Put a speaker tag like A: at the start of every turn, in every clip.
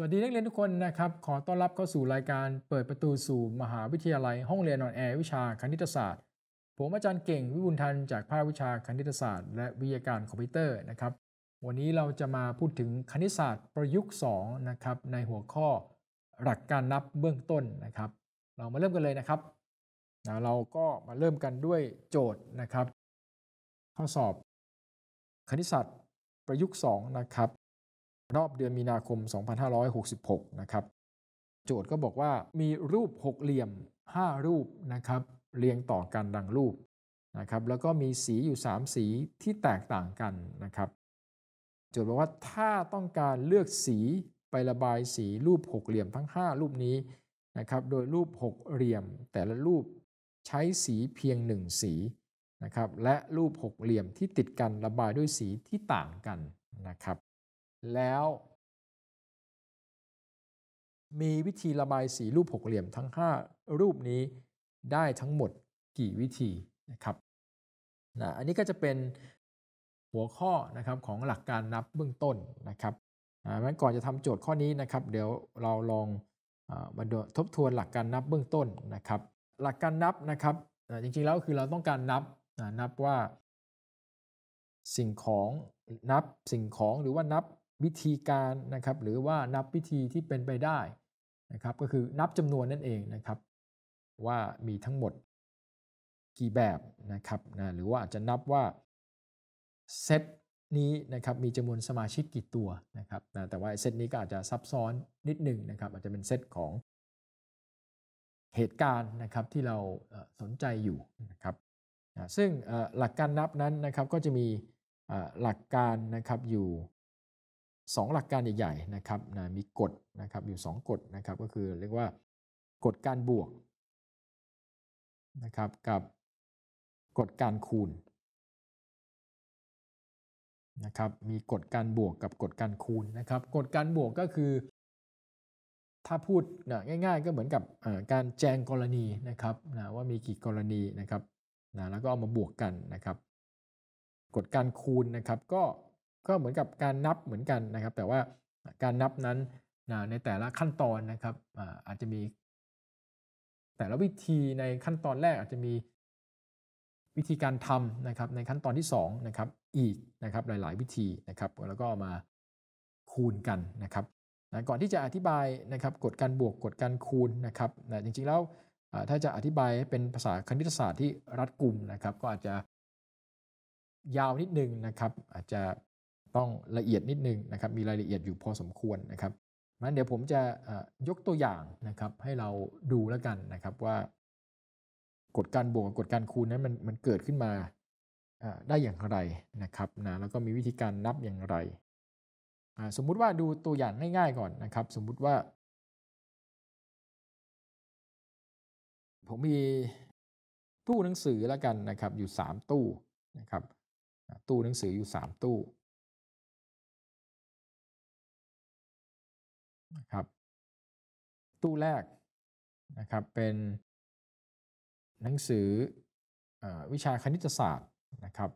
A: สวัสดีนักเรียนทุกคนนะครับ ขอต้อนรับเข้าสู่รายการเปิดประตูสู่มหาวิทยาลัยห้องเรียนนอนแอร์วิชาคณิตศาสตร์ ผมอาจารย์เก่งวิบุญทันจากภาควิชาคณิตศาสตร์และวิทยาการคอมพิวเตอร์นะครับ วันนี้เราจะมาพูดถึงคณิตศาสตร์ประยุกต์2นะครับในหัวข้อหลักการนับเบื้องต้นนะครับ เรามาเริ่มกันเลยนะครับเราก็มาเริ่มกันด้วยโจทย์นะครับ ข้อสอบ คณิตศาสตร์ประยุกต์ 2 นะครับรอบเดือนมีนาคม 2566 นะครับ โจทย์ก็บอกว่ามีรูปหกเหลี่ยม5 รูปนะครับ เรียงต่อกันดังรูปนะครับ แล้วก็มีสีอยู่ 3 สีที่แตกต่างกันนะครับ โจทย์บอกว่าถ้าต้องการเลือกสีไประบายสีรูปหกเหลี่ยมทั้ง 5 รูปนี้นะครับ โดยรูปหกเหลี่ยมแต่ละรูปใช้สีเพียง 1 สีนะครับ และรูปหกเหลี่ยมที่ติดกันระบายด้วยสีที่ต่างกันนะครับแล้ว มีวิธีระบายสีรูปหกเหลี่ยมทั้ง 5 รูปนี้ได้ทั้งหมดกี่วิธีนะครับนะอันนี้ก็จะเป็นหัวข้อนะครับของหลักการนับเบื้องต้นนะครับนะงั้นก่อนจะทำโจทย์ข้อนี้นะครับ เดี๋ยวเราลองมาทบทวนหลักการนับเบื้องต้นนะครับ หลักการนับนะครับจริงๆแล้วคือเราต้องการนับนับว่า สิ่งของนับสิ่งของหรือว่านับวิธีการนะครับหรือว่านับวิธีที่เป็นไปได้นะครับ ก็คือนับจำนวนนั่นเองนะครับ ว่ามีทั้งหมด กี่แบบนะครับนะหรือว่าอาจจะนับว่าเซตนี้นะครับ มีจำนวนสมาชิกกี่ตัวนะครับนะแต่ว่าเซตนี้ก็อาจจะซับซ้อนนิดหนึ่งนะครับ อาจจะเป็นเซตของ เหตุการณ์นะครับที่เราสนใจอยู่นะครับซึ่งหลักการนับนั้นนะครับ ก็จะมีหลักการนะครับอยู่2 หลักการใหญ่ๆ นะครับนะมีกฎนะครับอยู่2กฎนะครับ ก็คือเรียกว่า
B: กฎการบวกนะครับ กับกฎการคูณนะครับ มีกฎการบวกกับกฎการคูณนะครับ กฎการบวกก็คือ ถ้าพูดนะง่ายๆ ก็
A: เหมือนกับการแจงกรณีนะครับนะว่ามีกี่กรณีนะครับนะแล้วก็เอามาบวกกันนะครับ กฎการคูณนะครับ ก็ก็เหมือนกับการนับเหมือนกันนะครับแต่ว่าการนับนั้นในแต่ละขั้นตอนนะครับ อาจจะมีแต่ละวิธีในขั้นตอนแรกอาจจะมีวิธีการทำนะครับ ในขั้นตอนที่ 2 นะครับ อีกนะครับหลาย ๆ วิธีนะครับ แล้วก็มาคูณกันนะครับนะก่อนที่จะอธิบายนะครับกฎการบวกกฎการคูณนะครับนะจริง ๆ แล้วถ้าจะอธิบายเป็นภาษาคณิตศาสตร์ที่รัดกุมนะครับ ก็อาจจะ ยาวนิดนึงนะครับ อาจจะต้องละเอียดนิดนึงนะครับมีรายละเอียดอยู่พอสมควรนะครับงั้นเดี๋ยวผมจะยกตัวอย่างนะครับ ให้เราดูแล้วกันนะครับว่ากฎการบวกกับกฎการคูณนั้นมันมันเกิดขึ้นมาได้อย่างไรนะครับนะแล้วก็มีวิธีการนับอย่างไร
B: สมมุติว่าดูตัวอย่างง่ายๆก่อนนะครับ สมมุติว่า ผมมีตู้หนังสือแล้วกันนะครับ อยู่3ตู้นะครับ ตู้หนังสืออยู่3ตู้ครับ ตู้แรกนะครับเป็นหนังสืออวิชาคณิตศาสตร์นะครับ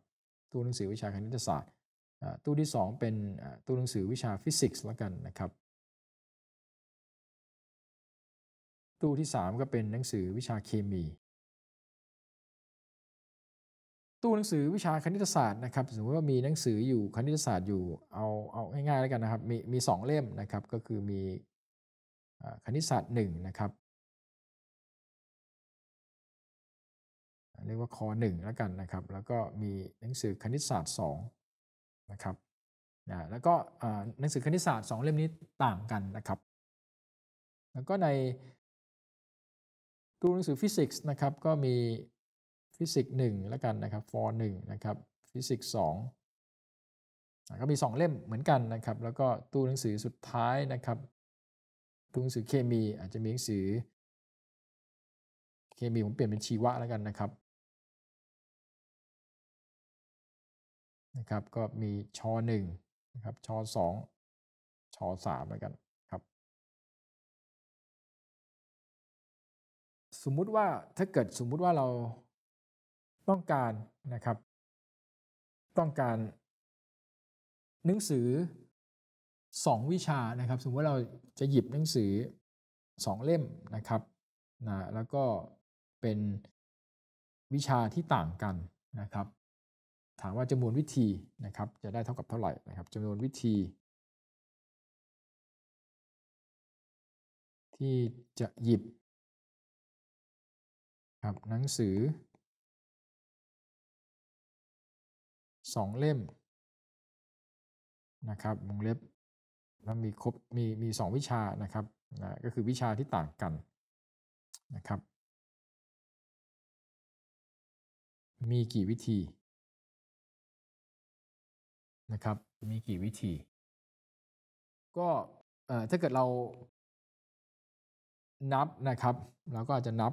B: ตู้หนังสือวิชาคณิตศาสตร์ตู้ที่2เป็นตู้หนังสือวิชาฟิสิกส์แล้วกันนะครับ ตู้ที่3ก็เป็นหนังสือวิชาเคมี
A: ตู้หนังสือวิชาคณิตศาสตร์นะครับ สมมติว่ามีหนังสืออยู่คณิตศาสตร์อยู่เอาเอาง่
B: ายๆแล้วกันนะครับ มีมีสองเล่มนะครับ ก็คือมีคณิตศาสตร์หนึ่งนะครับเรียกว่าคอหนึ่งแล้วกันนะครับ แล้วก็มีหนังสือคณิตศาสตร์สองนะครับนะแล้วก็
A: หนังสือคณิตศาสตร์สองเล่มนี้ต่างกันนะครับ แล้วก็ในตู้หนังสือฟิสิกส์นะครับก็มีฟิสิกส์งแล้วกัน นะครับฟอร์หนึ่งนะครับ ฟิสิกส์งก็มี2เล่มเหมือนกันนะ
B: ครับ แล้วก็ตู้หนังสือสุดท้ายนะครับ ตู้หนังสือเคมีอาจจะมีหนังสือ เคมีผมเปลี่ยนเป็นชีวะแล้วกันนะครับนะครับ ก็มีชอหนึ่งนะครับชอสองชอสามแล้วกันครับ สมมุติว่าถ้าเกิดสมมุติว่าเราต้องการนะครับ ต้องการหนังสือ 2 วิชานะครับ สมมติว่าเราจะหยิบหนังสือ 2 เล่มน
A: ะครับนะแล้วก็เป็นวิชาที่ต่างกัน
B: นะครับ ถามว่าจำนวนวิธีนะครับ จะได้เท่ากับเท่าไหร่นะครับจำนวนวิธีที่จะหยิบ ครับ หนังสือสองเล่ม นะครับวงเล็บแล้วมีครบมีมีสองวิชานะครับนะก็คือวิชาที่ต่างกันนะครับ มีกี่วิธี นะครับ มีกี่วิธี ก็เออ่ถ้าเกิดเรานับนะครับ เราก็อาจจะนับ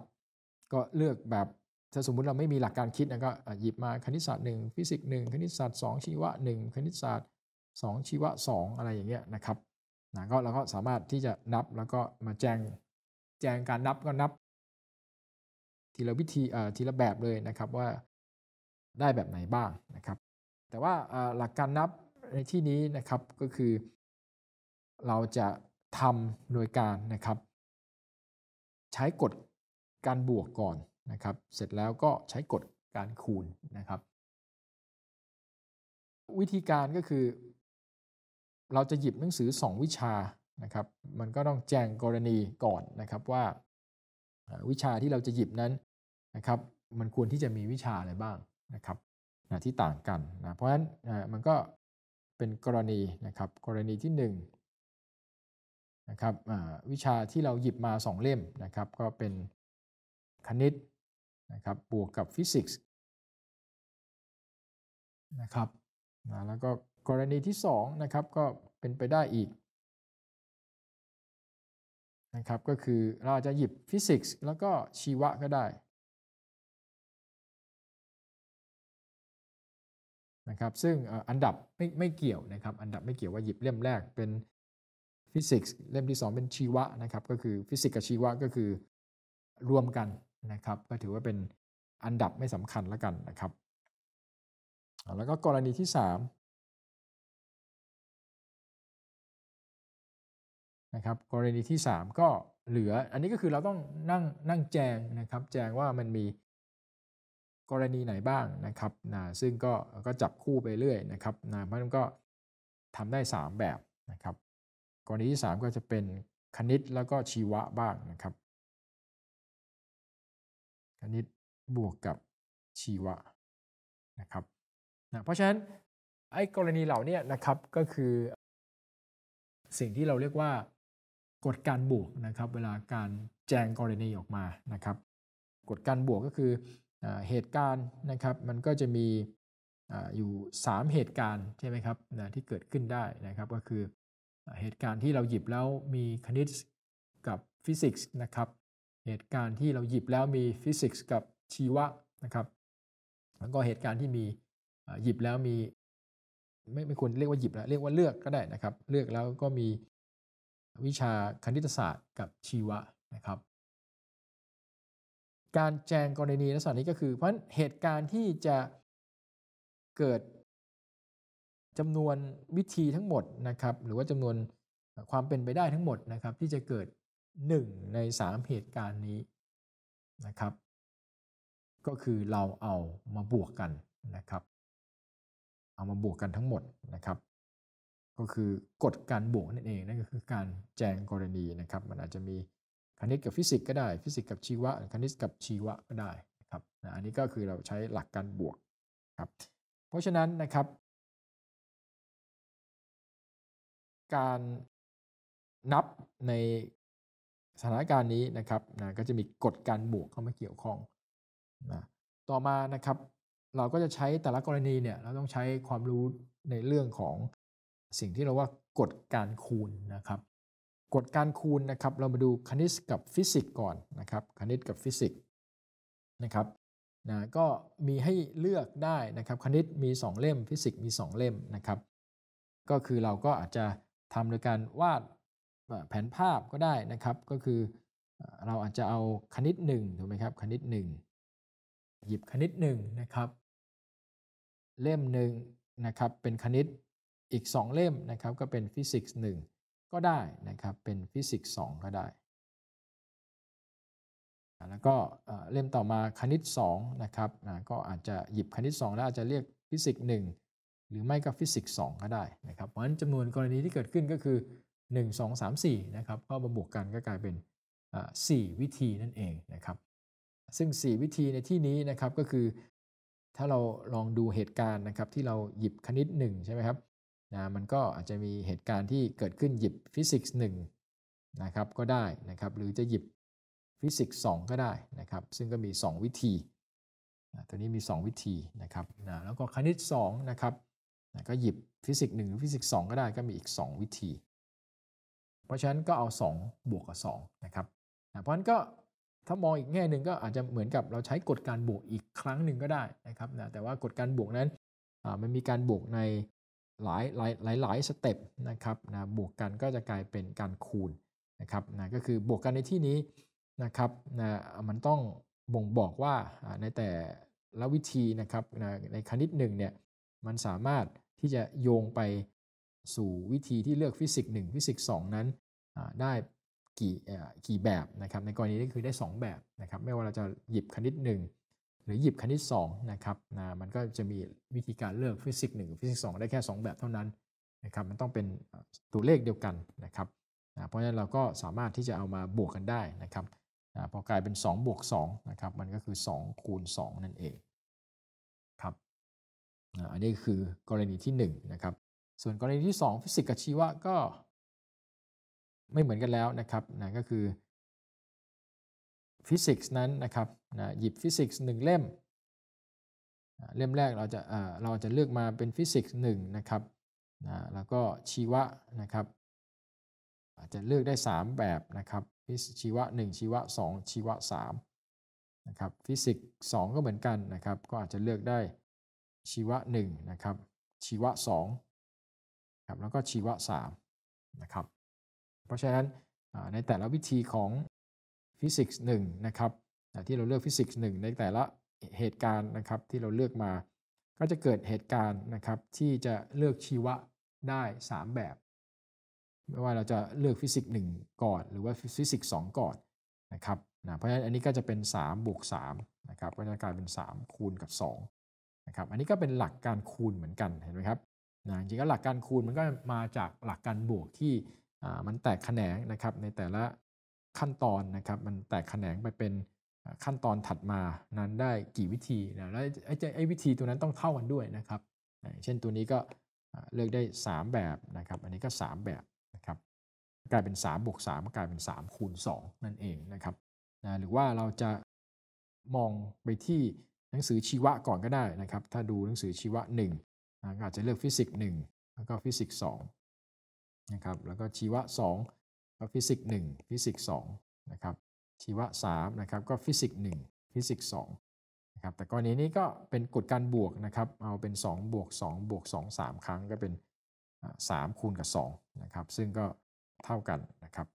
B: ก็เลือกแบบถ้าสมมุติเราไม่มีหลักการคิดนะก็หย
A: ิบมาคณิตศาสตร์หนึ่งฟิสิกส์หนึ่งคณิตศาสตร์สองชีวะหนึ่งคณิตศาสตร์สองชีวะสองอะไรอย่างเงี้ยนะครับนะก็เราก็สามารถที่จะนับแล้วก็มาแจ้งแจ้งการนับก็นับ ทีละวิธีเอ่อทีละแบบเลยนะครับว่าได้แบบไหนบ้างนะครับ แต่ว่าหลักการนับในที่นี้นะครับก็คือ เราจะทำโดยการนะครับ
B: ใช้กฎการบวกก่อนนะครับเสร็จแล้วก็ใช้กฎการคูณนะครับ วิธีการก็คือ
A: เราจะหยิบหนังสือ 2 วิชานะครับ มันก็ต้องแจ้งกรณีก่อนนะครับว่า วิชาที่เราจะหยิบนั้นนะครับ มันควรที่จะมีวิชาอะไรบ้างนะครับนะที่ต่างกันนะเพราะฉะนั้นมันก็เป็นกรณีนะครับ กรณีที่1นนะครับวิชาที่เราหยิบมา2เล่มนะ
B: ครับ ก็เป็นคณิตนะครับบวกกับฟิสิกส์นะครับนะแล้วก็กรณีที่2นะครับก็เป็นไปได้อีกนะครับก็คือเราจะหยิบฟิสิกส์แล้วก็ชีวะก็ได้นะครับซึ่งอันดับไม่ไม่เกี่ยวนะครับ อันดับไม่เกี่ยวว่าหยิบเ
A: ล่มแรกเป็นฟิสิกส์เล่มที่ 2 เป็นชีวะนะครับก็คือฟิสิกส์กับชีวะก็คือ
B: รวมกันนะครับก็ถือว่าเป็นอันดับไม่สำคัญแล้วกันนะครับแล้วก็กรณีที่3นะครับกรณีที่3 ก็เหลือ อันนี้ก็คือเรา
A: ต้องนั่งนั่งแจงนะครับ แจงว่ามันมีกรณีไหนบ้างนะครับนะซึ่งก็ก็จับคู่ไปเรื่อยนะครับนะเพราะนั้นก็ทำได้ 3 แบ
B: บนะครับ กรณีที่ 3 ก็จะเป็นคณิตแล้วก็ชีวะบ้างนะครับคณิตบวกกับชีวะนะครับนะเพราะฉะนั้นไอ้กรณีเหล่านี้นะครับก็คือ
A: สิ่งที่เราเรียกว่ากฎการบวกนะครับ เวลาการแจงกรณีออกมานะครับกฎการบวกก็คือเหตุการณ์นะครับ มันก็จะมีอยู่ 3 เหตุการณ์ใช่ไหมครับนะที่เกิดขึ้นได้นะครับก็คือเหตุการณ์ที่เราหยิบแล้วมีคณิตกับฟิสิกส์นะครับเหตุการณ์ที่เราหยิบแล้วมีฟิสิกส์กับชีวะนะครับแล้วก็เหตุการณ์ที่มีหยิบแล้วมี ไม่ไม่ควรเรียกว่าหยิบแล้วเรียกว่าเลือกก็ได้นะครับ เลือกแล้วก็มีวิชาคณิตศาสตร์กับชีวะนะครับ
B: การแจงกรณีลักษณะนี้ก็คือเพราะเหตุการณ์ที่จะเกิดจำนวนวิธีทั้งหมดนะค
A: รับ หรือว่าจำนวนความเป็นไปได้ทั้งหมดนะครับ ที่จะเกิดหนึ่งใน 3เหตุ
B: การณ์นี้นะครับก็คือเราเอามาบวกกันนะครับ เอามาบวกกันทั้งหมดนะครับ ก็คือ
A: กฎการบวกนั่นเอง นั่นก็คือการแจงกรณีนะครับ มันอาจจะมีคณิตกับฟิสิกส์ก
B: ็ได้ฟิสิกส์กับชีวะคณิตกับชีวะก็ได้นะครับนะอันนี้ก็คือเราใช้หลักการบวกครับ เพราะฉะนั้นนะครับ การนับในสถานการณ์นี้นะครับ
A: นะก็จะมีกฎการบวกเข้ามาเกี่ยวข้องนะต่อมานะครับเราก็จะใช้แต่ละกรณีเนี่ยเราต้องใช้ความรู้ในเรื่องของสิ่งที่เราว่ากฎการคูณนะครับ กฎการคูณนะครับ เรามาดูคณิตกับฟิสิกส์ก่อนนะครับ คณิตกับฟิสิกส์นะครับนะก็มีให้เลือกได้นะครับคณิตมี2เล่ม ฟิสิกส์มี2เล่มนะครับก็คือเราก็อาจจะทำโดยการวาดแผนภาพก็ได้นะครับก็คือเราอาจจะเอาคณิต1ถูกไหมครับคณิต 1 หยิบคณิต1นะครับเล่มหนึ่งนะครับเป็นคณิตอีก2 เล่มนะครับ ก็เป็นฟิสิกส์หก็ได้นะครับเป็นฟิสิกส์สก็ได้ แล้วก็เล่มต่อมาคณิต2นะครับก็อาจจะหยิบคณิต 2แล้วอาจจะเรียกฟิสิกส์หหรือไม่ก็ฟิสิกส์สก็ได้นะครับเพราะฉะนั้นจำนวนกรณีที่เกิดขึ้นก็คือ1 2 3 4นะครับก็มาบวกกันก็กลายเป็น 4 วิธีนั่นเองนะครับซึ่ง 4 วิธีในที่นี้นะครับก็คือ ถ้าเราลองดูเหตุการณ์นะครับที่เราหยิบคณิต1ใช่ไหมครับนะมันก็อาจจะมีเหตุการณ์ที่เกิดขึ้นหยิบฟิสิกส์1นะครับก็ได้นะครับหรือจะหยิบฟิสิกส์2 ก็ได้นะครับซึ่งก็มี 2 วิธีตัวนี้มี 2 วิธีนะครับนะแล้วก็คณิต2นะครับนะก็หยิบฟิสิกส์1หรือฟิสิกส์2ก็ได้ก็มีอีก 2 วิธีเพราะฉะนั้นก็เอา 2 บวกกับ 2 นะครับเพราะฉะนั้นก็ถ้ามองอีกแง่หนึ่งก็อาจจะเหมือนกับเราใช้กฎการบวกอีกครั้งหนึ่งก็ได้นะครับนะแต่ว่ากฎการบวกนั้นมันมีการบวกในหลายหลายหลายหลายสเต็ปนะครับนะบวกกันก็จะกลายเป็นการคูณนะครับนะก็คือบวกกันในที่นี้นะครับนะมันต้องบ่งบอกว่าในแต่ละวิธีนะครับนะในคณิตหนึ่งเนี่ยมันสามารถที่จะโยงไปสู่วิธีที่เลือกฟิสิกส์หฟิสิกส์สนั้นได้กี่กี่แบบนะครับ ในกรณีนี้คือได้ 2 แบบนะครับ ไม่ว่าเราจะหยิบคณิต 1 หรือหยิบคณิต 2 นะครับนะมันก็จะมีวิธีการเลือกฟิสิกส์หงฟิสิกส์สได้แค่ 2 แบบเท่านั้นนะครับ มันต้องเป็นตัวเลขเดียวกันนะครับนะเพราะฉะนั้นเราก็สามารถที่จะเอามาบวกกันได้นะครับนะพอกลายเป็น2บวก2นะครับมันก็คือ2คูณ2นั่นเองครั
B: บนะอันนี้คือกรณีที่1นะครับส่วนกรณีที่ 2ฟิสิกส์กับชีวะก็ไม่เหมือนกันแล้วนะครับนะก็คือ ฟิสิกส์นั้นนะครับนะหยิบฟิสิกส์หนึ่งเล่มเล
A: ่มแรกเราจะเราจะเลือกมาเป็นฟิสิกส์หนึ่งนะครับนะแล้วก็ชีวะนะครับ อาจจะเลือกได้ 3 แบบนะครับชีวะ 1 ชีวะ2ชีวะ3นะครับฟิสิกส์2 ก็เหมือนกันนะครับ ก็อาจจะเลือกได้ชีวะ1นะครับชีวะ 2ครับแล้วก็ชีวะ3นะครับ เพราะฉะนั้นในแต่ละวิธีของฟิสิกส์1นะครับที่เราเลือกฟิสิกส์1ในแต่ละเหตุการณ์นะครับที่เราเลือกมา ก็จะเกิดเหตุการณ์นะครับที่จะเลือกชีวะได้ 3 แบบ ไม่ว่าเราจะเลือกฟิสิกส์1ก่อนหรือว่าฟิสิกส์2ก่อนนะครับนะเพราะฉะนั้นอันนี้ก็จะเป็น 3บวก3นะครับก็จะกลายเป็น 3 คูณกับ2นะครับ อันนี้ก็เป็นหลักการคูณเหมือนกันเห็นไหมครับนะจริงๆแล้วหลักการคูณมันก็มาจากหลักการบวกที่มันแตกแขนงนะครับในแต่ละขั้นตอนนะครับมันแตกแขนงไปเป็นขั้นตอนถัดมานั้นได้กี่วิธีนะแล้วไอ้ไอ้วิธีตัวนั้นต้องเท่ากันด้วยนะครับเช่นตัวนี้ก็เลือกได้ 3 แบบนะครับอันนี้ก็ 3 แบบนะครับกลายเป็น 3 บวก 3 กลายเป็น3คูณ2นั่นเองนะครับนะหรือว่าเราจะมองไปที่หนังสือชีวะก่อนก็ได้นะครับ ถ้าดูหนังสือชีวะอาจจะเลือกฟิสิกส์หนึ่งแล้วก็ฟิสิกส์สองนะครับแล้วก็ชีวะสองก็ฟิสิกส์หนึ่งฟิสิกส์สองนะครับชีวะสามนะครับก็ฟิสิกส์หนึ่งฟิสิกส์สองนะครับแต่กรณีนี้ก็เป็นกฎการบวกนะครับเอาเป็น2บวก2บวก2 3 ครั้งก็เป็น 3 คูณกับ2นะครับซึ่งก็เท่ากันนะครับ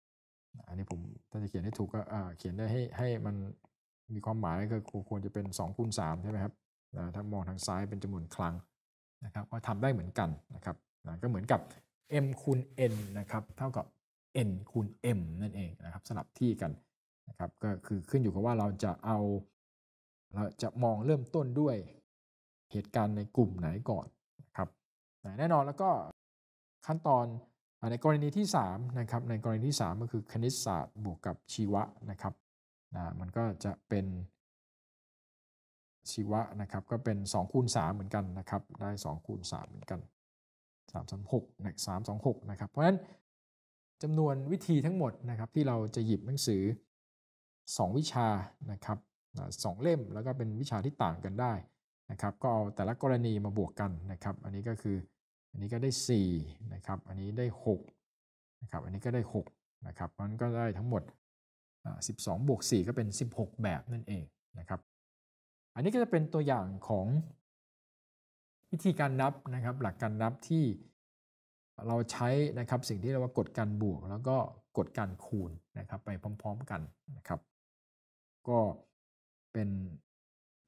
A: อันนี้ผม ถ้าจะเขียนให้ถูกก็เขียนได้ให้ให้มันมีความหมายก็คือควรจะเป็น 2 คูณ3ใช่ไหมครับถ้ามองทางซ้ายเป็นจำนวนครั้งนะครับก็ทำได้เหมือนกันนะครับนะก็เหมือนกับ m คูณ n นะครับเท่ากับ n คูณ m นั่นเองนะครับสลับที่กันนะครับ ก็คือขึ้นอยู่กับว่าเราจะเอา เราจะมองเริ่มต้นด้วยเหตุการณ์ในกลุ่มไหนก่อนนะครับแน่นอนแล้วก็ขั้นตอนในกรณีที่3นะครับในกรณีที่3ก็คือคณิตศาสตร์บวกกับชีวะนะครับนะมันก็จะเป็นชีวะนะครับก็เป็น2คูณ3เหมือนกันนะครับ ได้2คูณ3เหมือนกัน3มสนะสามสองนะครับเพราะฉะนั้นจำนวนวิธีทั้งหมดนะครับที่เราจะหยิบหนังสือ 2 วิชานะครับสองเล่มแล้วก็เป็นวิชาที่ต่างกันได้นะครับ ก็เอาแต่ละกรณีมาบวกกันนะครับ อันนี้ก็คืออันนี้ก็ได้4นะครับอันนี้ได้6นะครับอันนี้ก็ได้6นะครับมันก็ได้ทั้งหมด12บวก4ก็เป็น 16 แบบนั่นเองนะครับอันนี้ก็จะเป็นตัวอย่างของ วิธีการนับนะครับ หลักการนับที่เราใช้นะครับสิ่งที่เรียกว่ากฎการบวก แล้วก็กฎการคูณนะครับ ไปพร้อม ๆ กันนะครับ ก็เป็น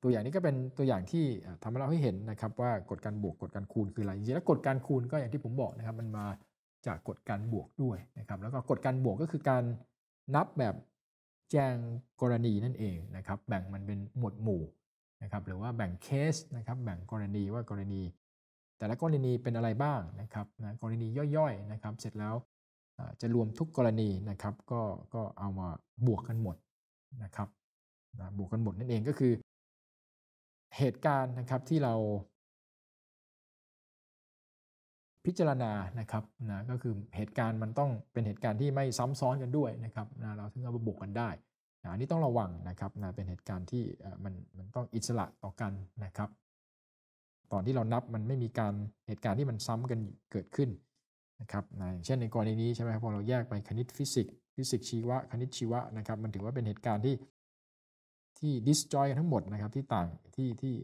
A: ตัวอย่างนี้ก็เป็นตัวอย่างที่ทำให้เราให้เห็นนะครับ ว่ากฎการบวกกฎการคูณคืออะไรจริงๆแล้วกฎการคูณก็อย่างที่ผมบอกนะครับ มันมาจากกฎการบวกด้วยนะครับ แล้วก็กฎการบวกก็คือการนับแบบแจงกรณีนั่นเองนะครับ แบ่งมันเป็นหมวดหมู่นะครับหรือว่าแบ่งเคสนะครับแบ่งกรณีว่ากรณี แต่ละกรณีเป็นอะไรบ้างนะครับนะกรณีย่อยๆนะครับ เสร็จแล้วจะรวมทุกกรณีนะครับ ก็ก็เอามาบวกกันหมด
B: นะครับนะบวกกันหมดนั่นเองก็คือ เหตุการณ์นะครับที่เรา พิจารณานะครับนะก็คือ
A: เหตุการณ์มันต้องเป็นเหตุการณ์ที่ไม่ซ้ำซ้อนกันด้วยนะครับนะเราถึงเอามาบวกกันได้อันนี้ต้องระวังนะครับนะเป็นเหตุการณ์ที่มันมันต้องอิสระต่อกันนะครับ ตอนที่เรานับมันไม่มีการเหตุการณ์ที่มันซ้ำกันเกิดขึ้นนะครับนะเช่นในกรณีนี้ใช่ไหมครับพอเราแยกไปคณิตฟิสิกส์ ฟิสิกส์ชีวะ คณิตชีวะนะครับ มันถือว่าเป็นเหตุการณ์ที่ที่ดิสจอยกันทั้งหมดนะครับ ที่ต่างที่ที่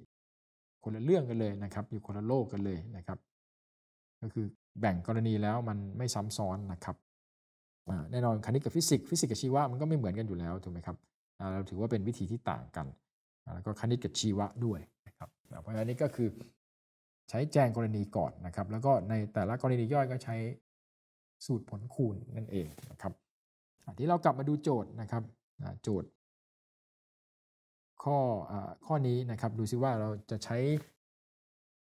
A: คนละเรื่องกันเลยนะครับ อยู่คนละโลกกันเลยนะครับ ก็คือแบ่งกรณีแล้วมันไม่ซ้ำซ้อนนะครับแน่นอนคณิตกับฟิสิกส์ฟิสิกส์กับชีวะมันก็ไม่เหมือนกันอยู่แล้วถูกไหมครับเราถือว่าเป็นวิธีที่ต่างกัน แล้วก็คณิตกับชีวะด้วยนะครับ เพราะฉะนั้นนี่ก็คือ ใช้แจงกรณีก่อนนะครับ แล้วก็ในแต่ละกรณีย่อยก็ใช้สูตรผลคูณนั่นเองนะครับที่เรากลับมาดูโจทย์นะครับโจทย์ ข้อข้อนี้นะครับ ดูซิว่าเราจะใช้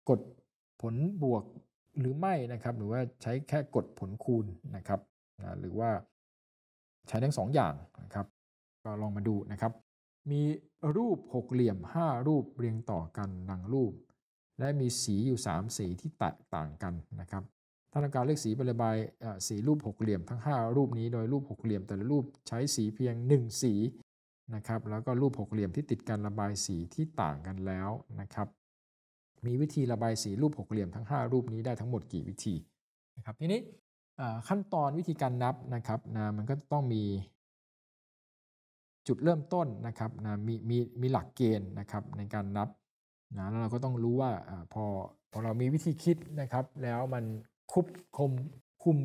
A: กดผลบวกหรือไม่นะครับ หรือว่าใช้แค่กดผลคูณนะครับนะหรือว่าใช้ทั้งสองอย่างนะครับ ก็ลองมาดูนะครับ มีรูปหกเหลี่ยม5รูปเรียงต่อกันดังรูป และมีสีอยู่ 3 สีที่แตกต่างกันนะครับ ถ้าต้องการเลือกสีบประบายสีรูปหกเหลี่ยมทั้ง 5 รูปนี้ โดยรูปหกเหลี่ยมแต่ละรูปใช้สีเพียง 1 สีนะครับ แล้วก็รูปหกเหลี่ยมที่ติดกันระบายสีที่ต่างกันแล้วนะครับ มีวิธีระบายสีรูปหกเหลี่ยมทั้ง5รูปนี้ได้ทั้งหมดกี่วิธีนะครับทีนี้ขั้นตอนวิธีการนับนะครับนะมันก็ต้องมี จุดเริ่มต้นนะครับนะมีมีมีหลักเกณฑ์นะครับในการนับนะแล้วเราก็ต้องรู้ว่าอพอพอเรามีวิธีคิดนะครับ แล้วมันคุบคมคุม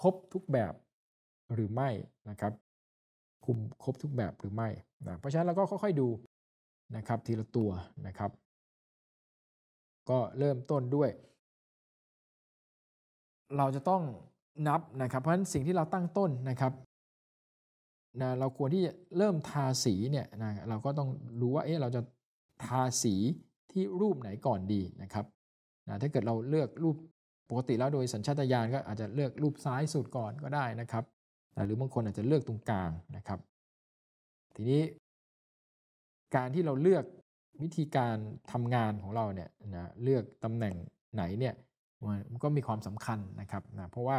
B: ครบทุกแบบหรือไม่นะครับ คุมครบทุกแบบหรือไม่นะเพราะฉะนั้นเราก็ค่อย ๆดูนะครับ ทีละตัวนะครับ ก็เริ่มต้นด้วยเราจะต้องนับนะครับ เพราะฉะนั้นสิ่งที่เราตั้งต้นนะครับนะเราควรที่จะเ
A: ริ่มทาสีเนี่ยนะเราก็ต้องรู้ว่าเอ๊ะเราจะทาสีที่รูปไหนก่อนดีนะครับนะถ้าเกิดเราเลือกรูปปกติแล้วโดยสัญชาตญาณก็อาจจะเลือกรูปซ้ายสุดก่อนก็ได้นะครับนะหรือบางคนอาจจะเลือกตรงกลางนะครับ ทีนี้ การที่เราเลือกวิธีการทำงานของเราเนี่ยนะเลือกตำแหน่งไหนเนี่ยมันก็มีความสำคัญนะครับนะเพราะว่า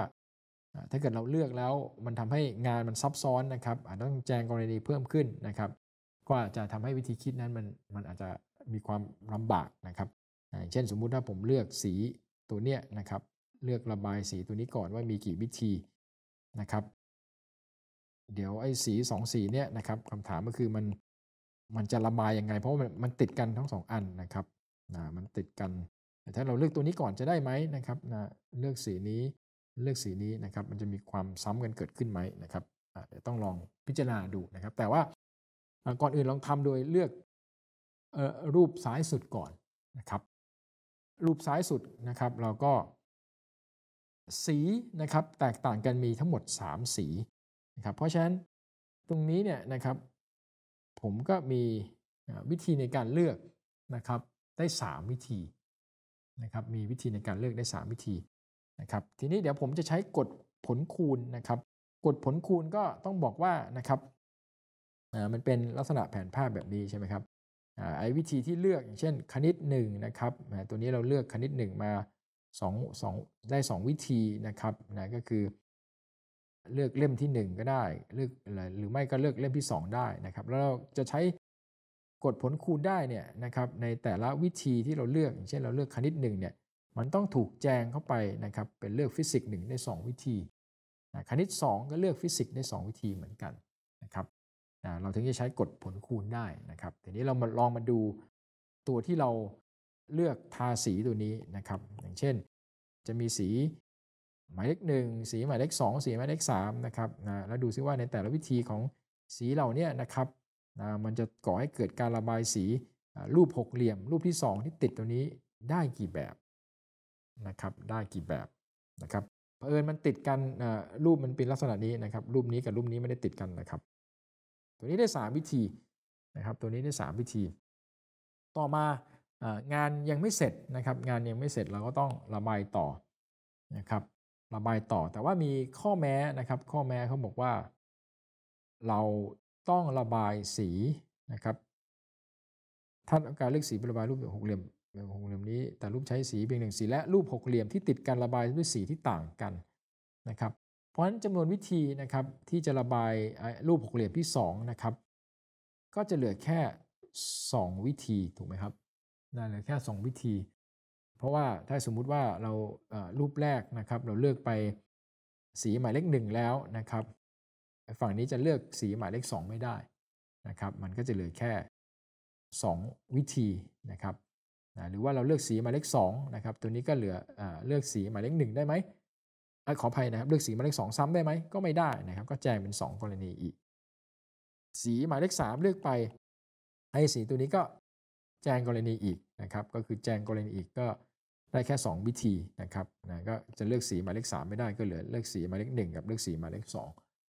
A: ถ้าเกิดเราเลือกแล้วมันทำให้งานมันซับซ้อนนะครับ อาจต้องแจงกรณีเพิ่มขึ้นนะครับ ก็อาจจะทำให้วิธีคิดนั้นมันมันอาจจะมีความลำบากนะครับเช่นสมมุติถ้าผมเลือกสีตัวเนี้ยนะครับ เลือกระบายสีตัวนี้ก่อนว่ามีกี่วิธีนะครับ เดี๋ยวไอ้สีสองสีเนี้ยนะครับคำถามก็คือมันมันจะระบายยังไง เพราะมันมันติดกันทั้งสองอันนะครับนะมันติดกันถ้าเราเลือกตัวนี้ก่อนจะได้ไหมนะครับนะเลือกสีนี้เลือกสีนี้นะครับ มันจะมีความซ้ำกันเกิดขึ้นไหมนะครับเดี๋ยวต้องลองพิจารณาดูนะครับ แต่ว่า
B: ก่อนอื่นลองทำโดยเลือกรูปซ้ายสุดก่อนนะครับ รูปซ้ายสุดนะครับ เราก็ สี
A: นะครับแตกต่างกันมีทั้งหมด 3 สีนะครับ เพราะฉะนั้นตรงนี้เนี่ยนะครับ ผมก็มีวิธีในการเลือกนะครับได้ 3 วิธีนะครับมีวิธีในการเลือกได้ 3 วิธีนะครับ ทีนี้เดี๋ยวผมจะใช้กฎผลคูณนะครับกฎผลคูณก็ต้องบอกว่านะครับมันเป็นลักษณะแผนภาพแบบนี้ใช่ไหมครับอไอ้วิธีที่เลือกอย่างเช่นคณิต1นะครับ ตัวนี้เราเลือกคณิต1มา2 2ได้ 2 วิธีนะครับนะก็คือ เลือกเล่มที่ 1 ก็ได้เลือกหรือไม่ก็เลือกเล่มที่ 2 ได้นะครับแล้วเราจะใช้กดผลคูณได้เนี่ยนะครับในแต่ละวิธีที่เราเลือกเช่น เราเลือกคณิตหนึ่งเนี่ยมันต้องถูกแจงเข้าไปนะครับ เป็นเลือกฟิสิกส์่งใน2วิธีนะคณิต 2 ก็เลือกฟิสิกส์ใน2วิธีเหมือนกันนะครับนะเราถึงจะใช้กดผลคูณได้นะครับทีนี้เรามาลองมาดูตัวที่เราเลือกทาสีตัวนี้นะครับ อย่างเช่น จะมีสีหมายเลขหนึ่งสีหมายเลขสองสีหมายเลขสามนะครับนะแล้วดูซิว่าในแต่ละวิธีของสีเหล่านี้นะครับนะมันจะก่อให้เกิดการระบายสีรูปหกเหลี่ยม รูปที่2ที่ติดตัวนี้ได้กี่แบบนะครับ ได้กี่แบบนะครับเผอิญมันติดกันรูปมันเป็นลักษณะนี้นะครับ รูปนี้กับรูปนี้ไม่ได้ติดกันนะครับ ตัวนี้ได้3วิธีนะครับ ตัวนี้ได้ 3 วิธี ต่อมางานยังไม่เสร็จนะครับ งานยังไม่เสร็จเราก็ต้องระบายต่อนะครับ ระบายต่อ แต่ว่ามีข้อแม้นะครับ ข้อแม้เขาบอกว่าเราต้องระบายสีนะครับท้าการเลือกสีระบายรูปหกเหลี่ยมหกเหลี่ยมนี้ แต่รูปใช้สีเพียงหนึ่งสี และรูปหกเหลี่ยมที่ติดกันระบายด้วยสีที่ต่างกันนะครับ เพราะฉะนั้นจำนวนวิธีนะครับ ที่จะระบายรูปหกเหลี่ยมที่2นะครับก็จะเหลือแค่ 2 วิธีถูกไหมครับนั่นเหลือแค่ 2 วิธี เพราะว่าถ้าสมมุติว่าเรารูปแรกนะครับ เราเลือกไปสีหมายเลขหนึ่งแล้วนะครับฝั่งนี้จะเลือกสีหมายเลข2ไม่ได้นะครับ มันก็จะเหลือแค่ 2 วิธีนะครับนะหรือว่าเราเลือกสีหมายเลข2นะครับ ตัวนี้ก็เหลืออเลือกสีหมายเลข1ได้ไหมอขออภัยนะครับเลือกสีหมายเลข2ซ้ำได้ไหมก็ไม่ได้นะครับ ก็แจ้งเป็น 2 กรณีอีก สีหมายเลข3เลือกไป ไอ้สีตัวนี้ก็แจ้งกรณีอีกนะครับ ก็คือแจ้งกรณีอีกก็ได้แค่ 2 วิธีนะครับนะก็จะเลือกสีหมายเลข3ไม่ได้ ก็เหลือเลือกสีหมายเลข1กับเลือกสีหมายเลข2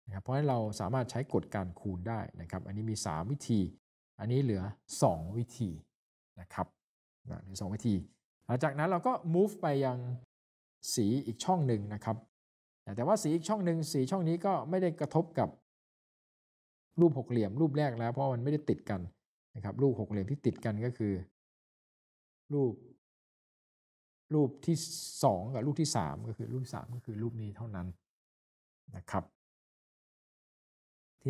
A: นะครับเพราะฉะนั้นเราสามารถใช้กฎการคูณได้นะครับ อันนี้มี 3 วิธี อันนี้เหลือ 2 วิธีนะครับนะหรือ2วิธี หลังจากนั้นเราก็ move ไปยังสีอีกช่องหนึ่งนะครับ แต่ว่าสีอีกช่องหนึ่ง สีช่องนี้ก็ไม่ได้กระทบกับ รูปหกเหลี่ยมรูปแรกแล้ว เพราะมันไม่ได้ติดกันนะครับ รูปหกเหลี่ยมที่ติดกันก็คือ รู
B: ป รูปที่2กับรูปที่3ก็คือรูป3ก็คือรูปนี้เท่านั้นนะครับ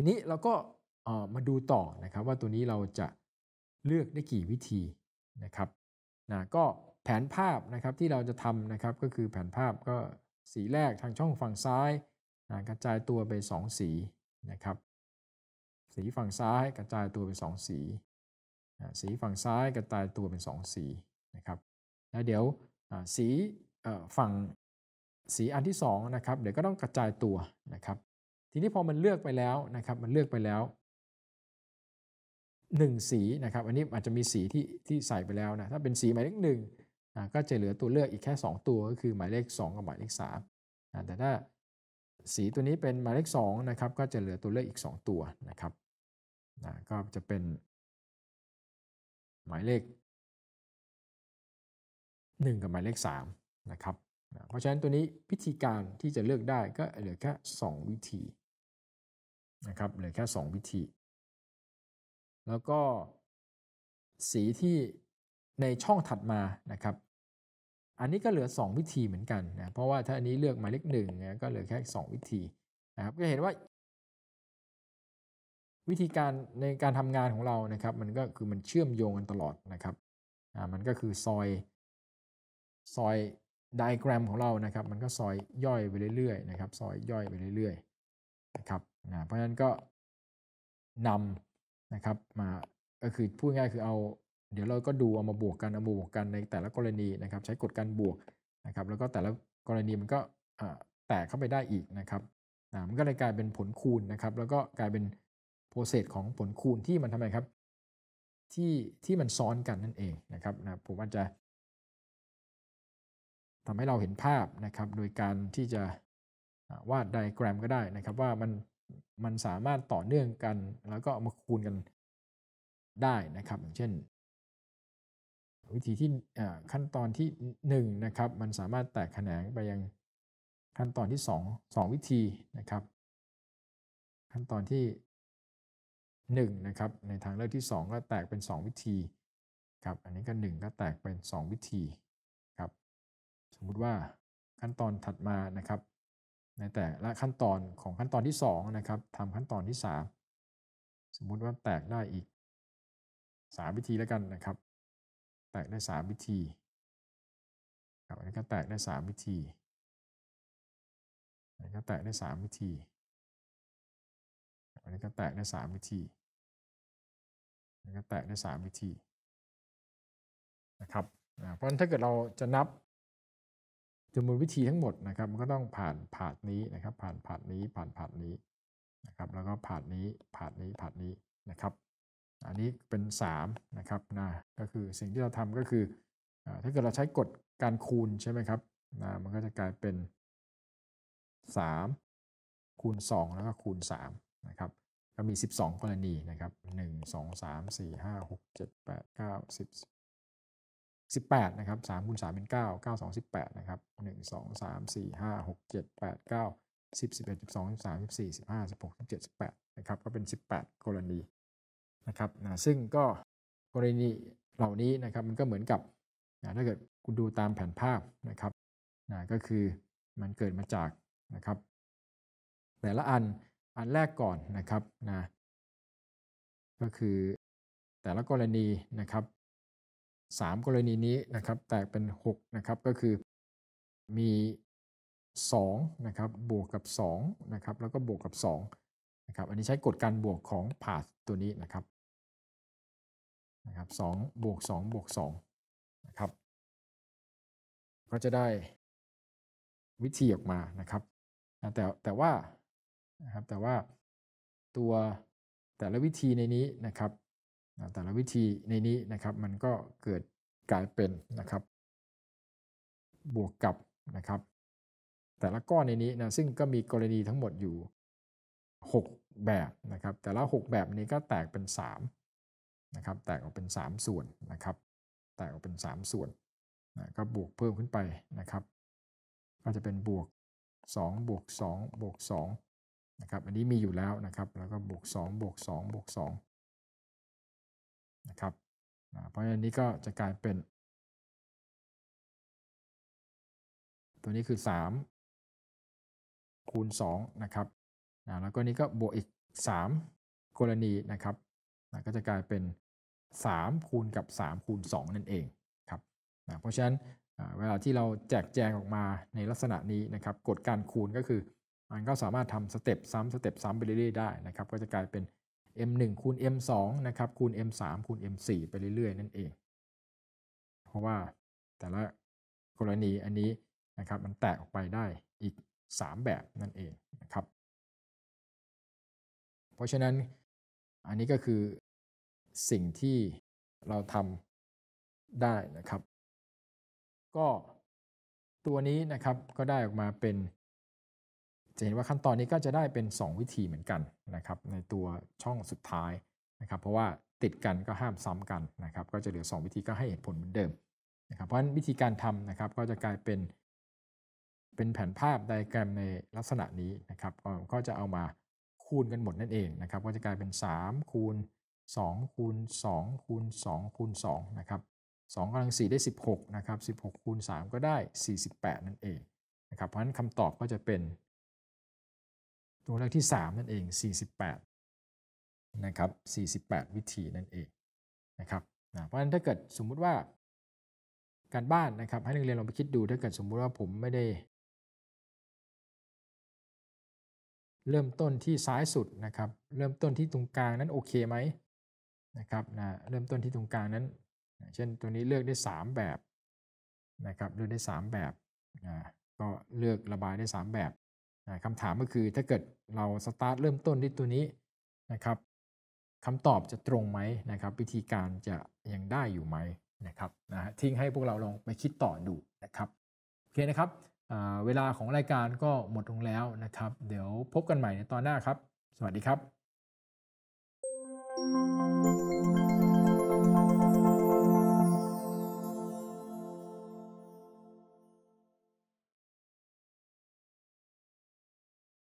B: ทีนี้เราก็มาดูต่อนะครับว่าตัวนี้เราจะเลือกได้กี่วิธีนะครับน
A: ะก็แผนภาพนะครับที่เราจะทำนะครับก็คือแผนภาพก็สีแรกทางช่องฝั่งซ้ายนะกระจายตัวไป 2 สีนะครับ สีฝั่งซ้ายกระจายตัวเป็น2สีนะสีฝั่งซ้ายกระจายตัวเป็น 2 สีนะครับ แล้วเดี๋ยวสีฝั่งสีอันที่2นะครับ เดี๋ยวก็ต้องกระจายตัวนะครับทีนี้พอมันเลือกไปแล้วนะครับ มันเลือกไปแล้ว 1 สีนะครับ อันนี้อาจจะมีสีที่ที่ใส่ไปแล้วนะถ้าเป็นสีหมายเลขหนึ่งก็จะเหลือตัวเลือกอีกแค่ 2 ตัวก็คือ หมายเลข 2กับหมายเลข3แต่ถ้า
B: สีตัวนี้เป็นหมายเลข2นะครับก็จะเหลือตัวเลือกอีก 2 ตัวนะครับก็จะเป็น หมายเลข 1 กับหมายเลข3นะครับเพราะฉะนั้นตัวนี้ วิธีการที่จะเลือกได้ก็เหลือแค่2วิธี นะครับ เหลือแค่2วิธี แล้วก็สีที่ในช่องถัดม
A: านะครับ อันนี้ก็เหลือ 2 วิธีเหมือนกันนะเพราะว่าถ้าอันนี้เลือกหมายเลขหนึ่งก็เหลือแค่ 2 วิธีนะครับ ก็เห็นว่า วิธีการในการทำงานของเรานะครับ มันก็คือมันเชื่อมโยงกันตลอดนะครับอ่ามันก็คือซอย ซอยไดอะแกรมของเรานะครับมันก็ซอยย่อยไปเรื่อยๆนะครับซอยย่อยไปเรื่อยๆนะครับนะเพราะฉะนั้นก็นำนะครับมาก็คือพูดง่ายคือเอา เดี๋ยวเราก็ดูเอามาบวกกัน เอามาบวกกันในแต่ละกรณีนะครับ ใช้กฎการบวกนะครับ แล้วก็แต่ละกรณีมันก็แตกเข้าไปได้อีกนะครับนะมันก็เลยกลายเป็นผลคูณนะครับแล้วก็กลายเป็นโปรเซสของผลคูณที่มันทำไมครับที่ที่มันซ้อนกันนั่นเองนะครับนะผมอาจจะทำให้เราเห็นภาพนะครับ โดยการที่จะวาดไดแกรมก็ได้นะครับ ว่ามันมันสามารถต่อเนื่องกันแล้วก็เอามาคูณกันได้นะครับ อย่างเช่น วิธีที่ขั้นตอนที่1นะครับ มันสามารถแตกแขนงไปยังขั้นตอนที่2 2วิธีนะครับ ขั้นตอนที่1นะครับ ในทางเลือกที่2 ก็แตกเป็น 2 วิธีครับอันนี้ก็1ก็แตกเป็น 2 วิธีสมมุติว่าขั้นตอนถัดมานะครับ ในแต่ละขั้นตอนของขั้นตอนที่ 2นะครับทำขั้นตอนที่3สมมุต
B: ิว่าแตกได้อีก3วิธีแล้วกันนะครับ แตกได้3วิธีครับอันนี้ก็แตกได้3วิธี อันนี้ก็แตกได้3วิธี อันนี้ก็แตกได้3วิธี อันนี้ก็แตกได้3วิธีนะครับเพราะฉะนั้นถ้าเกิดเราจะนับจำนวนวิธีทั้งหมดนะครับมันก็ต้องผ่านผ่าน
A: นี้นะครับ ผ่านผ่านนี้ผ่านผ่านนี้นะครับ แล้วก็ผ่านนี้ผ่านนี้ผ่านนี้นะครับ อันนี้เป็น 3 นะครับนะก็คือสิ่งที่เราทำก็คือถ้าเกิดเราใช้กฎการคูณใช่ไหมครับนะมันก็จะกลายเป็น3คูณ2แล้วก็คูณ3นะครับ ก็มี 12กรณีนะครับ1 2 3 4 5 6 7 8 9 10 18นะครับ3คูณ3เป็น9 9 2 18นะครับ1 2 3 4 5 6 7 8 9 10 11 12 13 14 15 16 17 18นะครับก็เป็น18 กรณีนะครับนะซึ่งก็กรณีเหล่านี้นะครับมันก็เหมือนกับนะถ้าเกิดคุณดูตามแผนภาพนะครับนะก็คือมันเกิดมาจากน
B: ะครับ แต่ละอันอันแรกก่อนนะครับนะ ก็คือแต่ละกรณีนะครับ3 กรณีนี้นะครับแตกเป็น 6 นะครับก็คือ มี2นะครับ
A: บวกกับ2นะครับแล้วก็บวกกับ2นะครับอันนี้ใช้กฎการบวกของ path ตัว
B: นี้นะครับนะครับ2บวก 2 บวก2นะครับ ก็จะได้วิธีออกมานะครับ แต่แต่ว่านะครับแต่ว่าตัวแต่ละวิธี
A: ในนี้นะครับแต่ละวิธีในนี้นะครับมันก็เกิดกลายเป็นนะครับ บวกกับนะครับ แต่ละก้อนในนี้นะซึ่งก็มีกรณีทั้งหมดอยู่ 6 แบบนะครับ แต่ละ 6 แบบนี้ก็แต
B: กเป็น 3 นะครับ แตกออกเป็น 3 ส่วนนะครับแตกออกเป็น3ส่วนนะก็บวกเพิ่มขึ้นไปนะครับ ก็จะเป็นบวก2บวก2บวก2นะครับ อันนี้มีอยู่แล้วนะครับ แล้วก็บวก2บวก2บวก2นะครับเพราะฉะนั้นนี้ก็จะกลายเป็น ตัวนี้คือ3คูณ2นะครับ แล้วก็นี้ก็บวกอีก3กรณีนะครั
A: บก็จะกลายเป็น 3 คูณกับ 3 คูณ 2 นั่นเองครับเพราะฉะนั้นเวลาที่เราแจกแจงออกมาในลักษณะนี้นะครับกฎการคูณก็คือ มันก็สามารถทำสเต็ปซ้ำสเต็ปซ้ำไปเรื่อยๆได้นะครับ ก็จะกลายเป็น m1 คูณ m2 นะครับคูณ m3 คูณ m4 ไปเรื่อยๆนั่นเอง เพราะว่า
B: แต่ละกรณีอันนี้นะครับมันแตกออกไปได้อีก 3 แบบนั่นเองนะครับ เพราะฉะนั้นอันนี้ก็คือสิ่งที่เราทำได้นะครับ ก็ตัวนี้นะครับก็ได้ออกมาเป็น
A: จะเห็นว่าขั้นตอนนี้ก็จะได้เป็น 2 วิธีเหมือนกันนะครับในตัวช่องสุดท้ายนะครับเพราะว่าติดกันก็ห้ามซ้ำกันนะครับก็จะเหลือ 2 วิธีก็ให้เหตุผลเหมือนเดิมนะครับเพราะฉะนั้นวิธีการทำนะครับก็จะกลายเป็น เป็นแผนภาพไดแกรมในลักษณะนี้นะครับก็จะเอามาคูณกันหมดนั่นเองนะครับก็จะกลายเป็น3คูณ2คูณ2คูณ2คูณ2นะครับ2กำลัง4ได้16นะครับ16คูณ3ก็ได้ 48 นั่นเองนะครับเพราะฉะนั้นคำตอบก็จะเป็น
B: ตัวเลขที่ 3 นั่นเอง 48นะครับ48วิธีนั่นเอง นะครับ เพราะฉะนั้นถ้าเกิดสมมุติว่า
A: การบ้านนะครับ ให้นักเรียนลองไปคิดดูถ้าเกิดสมมุติว่าผมไม่ได้ เริ่มต้นที่ซ้ายสุดนะครับ เริ่มต้นที่ตรงกลางนั้นโอเคไหมนะครับนะเริ่มต้นที่ตรงกลางนั้น เช่นตัวนี้เลือกได้3แบบ นะครับ เลือกได้3แบบนะก็เลือกระบายได้3แบบคำถามก็คือถ้าเกิดเราสตาร์ทเริ่มต้นที่ตัวนี้นะครับคำตอบจะตรงไหมนะครับ วิธีการจะยังได้อยู่ไหมนะครับนะทิ้งให้พวกเราลองไปคิดต่อดูนะครับโอเคนะครับเวลาของรายการก็หมดลงแล้วนะครับ เดี๋ยวพบกันใหม่ในตอนหน้าครับ สวัสดีครับ thank you